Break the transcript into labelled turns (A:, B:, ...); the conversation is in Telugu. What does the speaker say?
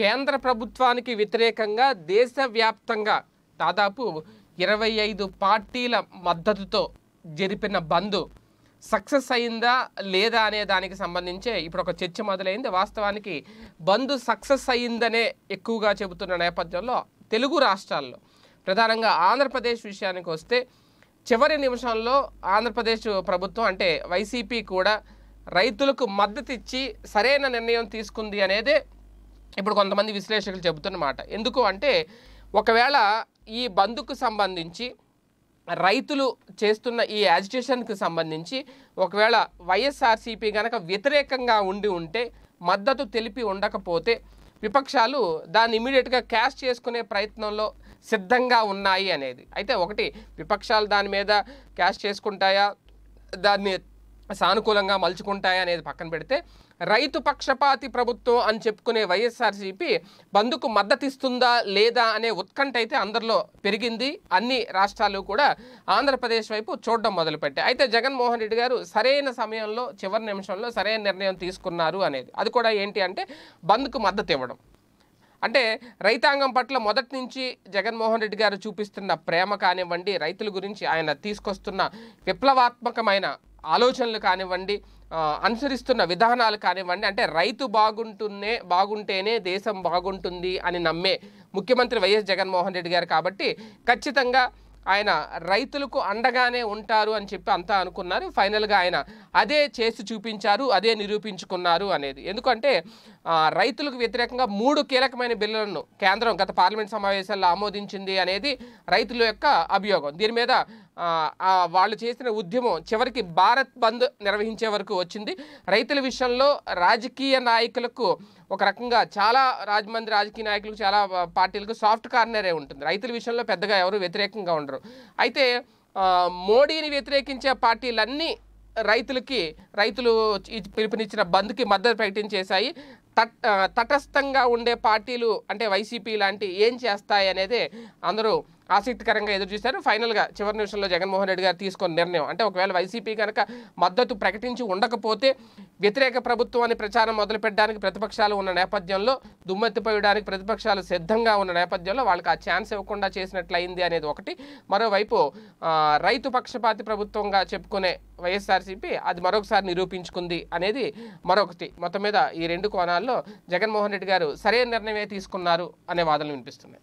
A: కేంద్ర ప్రభుత్వానికి వ్యతిరేకంగా దేశవ్యాప్తంగా దాదాపు ఇరవై ఐదు పార్టీల మద్దతుతో జరిపిన బంద్ సక్సెస్ అయిందా లేదా అనే దానికి సంబంధించి ఇప్పుడు ఒక చర్చ మొదలైంది వాస్తవానికి బంద్ సక్సెస్ అయిందనే ఎక్కువగా చెబుతున్న నేపథ్యంలో తెలుగు రాష్ట్రాల్లో ప్రధానంగా ఆంధ్రప్రదేశ్ విషయానికి వస్తే చివరి నిమిషంలో ఆంధ్రప్రదేశ్ ప్రభుత్వం అంటే వైసీపీ కూడా రైతులకు మద్దతిచ్చి సరైన నిర్ణయం తీసుకుంది అనేదే ఇప్పుడు కొంతమంది విశ్లేషకులు చెబుతున్నమాట ఎందుకు అంటే ఒకవేళ ఈ బంధుకు సంబంధించి రైతులు చేస్తున్న ఈ యాజిటేషన్కి సంబంధించి ఒకవేళ వైఎస్ఆర్సీపీ కనుక వ్యతిరేకంగా ఉండి ఉంటే మద్దతు తెలిపి ఉండకపోతే విపక్షాలు దాన్ని ఇమీడియట్గా క్యాష్ చేసుకునే ప్రయత్నంలో సిద్ధంగా ఉన్నాయి అనేది అయితే ఒకటి విపక్షాలు దాని మీద క్యాష్ చేసుకుంటాయా దాన్ని సానుకూలంగా మలుచుకుంటాయా అనేది పక్కన పెడితే రైతు పక్షపాతి ప్రభుత్వం అని చెప్పుకునే వైఎస్ఆర్సీపీ బంద్కు మద్దతిస్తుందా లేదా అనే ఉత్కంఠ అయితే అందరిలో పెరిగింది అన్ని రాష్ట్రాలు కూడా ఆంధ్రప్రదేశ్ వైపు చూడడం మొదలుపెట్టాయి అయితే జగన్మోహన్ రెడ్డి గారు సరైన సమయంలో చివరి నిమిషంలో సరైన నిర్ణయం తీసుకున్నారు అనేది అది కూడా ఏంటి అంటే బంద్కు మద్దతు ఇవ్వడం అంటే రైతాంగం పట్ల మొదటి నుంచి జగన్మోహన్ రెడ్డి గారు చూపిస్తున్న ప్రేమ కానివ్వండి రైతుల గురించి ఆయన తీసుకొస్తున్న విప్లవాత్మకమైన ఆలోచనలు కానివ్వండి అనుసరిస్తున్న విధానాలు కానివ్వండి అంటే రైతు బాగుంటున్నే బాగుంటేనే దేశం బాగుంటుంది అని నమ్మే ముఖ్యమంత్రి వైఎస్ జగన్మోహన్ రెడ్డి గారు కాబట్టి ఖచ్చితంగా ఆయన రైతులకు అండగానే ఉంటారు అని చెప్పి అంతా అనుకున్నారు ఫైనల్గా ఆయన అదే చేసి చూపించారు అదే నిరూపించుకున్నారు అనేది ఎందుకంటే రైతులకు వ్యతిరేకంగా మూడు కీలకమైన బిల్లులను కేంద్రం గత పార్లమెంట్ సమావేశాల్లో ఆమోదించింది అనేది రైతుల యొక్క అభియోగం దీని మీద వాళ్ళు చేసిన ఉద్యమం చివరికి భారత్ బంద్ నిర్వహించే వరకు వచ్చింది రైతుల విషయంలో రాజకీయ నాయకులకు ఒక రకంగా చాలా రాజమంది రాజకీయ నాయకులకు చాలా పార్టీలకు సాఫ్ట్ కార్నరే ఉంటుంది రైతుల విషయంలో పెద్దగా ఎవరు వ్యతిరేకంగా ఉండరు అయితే మోడీని వ్యతిరేకించే పార్టీలన్నీ రైతులకి రైతులు పిలుపునిచ్చిన బంద్కి మద్దతు ప్రకటించేశాయి తట్ తటస్థంగా ఉండే పార్టీలు అంటే వైసీపీ లాంటి ఏం చేస్తాయి అనేది అందరూ ఆసక్తికరంగా ఎదురు చూశారు ఫైనల్గా చివరి నిమిషంలో జగన్మోహన్ రెడ్డి గారు తీసుకున్న నిర్ణయం అంటే ఒకవేళ వైసీపీ కనుక మద్దతు ప్రకటించి ఉండకపోతే వ్యతిరేక ప్రభుత్వం అని ప్రచారం మొదలుపెట్టడానికి ప్రతిపక్షాలు ఉన్న నేపథ్యంలో దుమ్మెత్తిపోయడానికి ప్రతిపక్షాలు సిద్ధంగా ఉన్న నేపథ్యంలో వాళ్ళకి ఆ ఛాన్స్ ఇవ్వకుండా చేసినట్లయింది అనేది ఒకటి మరోవైపు రైతు పక్షపాతి ప్రభుత్వంగా చెప్పుకునే వైఎస్ఆర్సీపీ అది మరొకసారి నిరూపించుకుంది అనేది మరొకటి మొత్తం మీద ఈ రెండు కోణాల్లో జగన్మోహన్ రెడ్డి గారు సరైన నిర్ణయమే తీసుకున్నారు అనే వాదనలు వినిపిస్తున్నాయి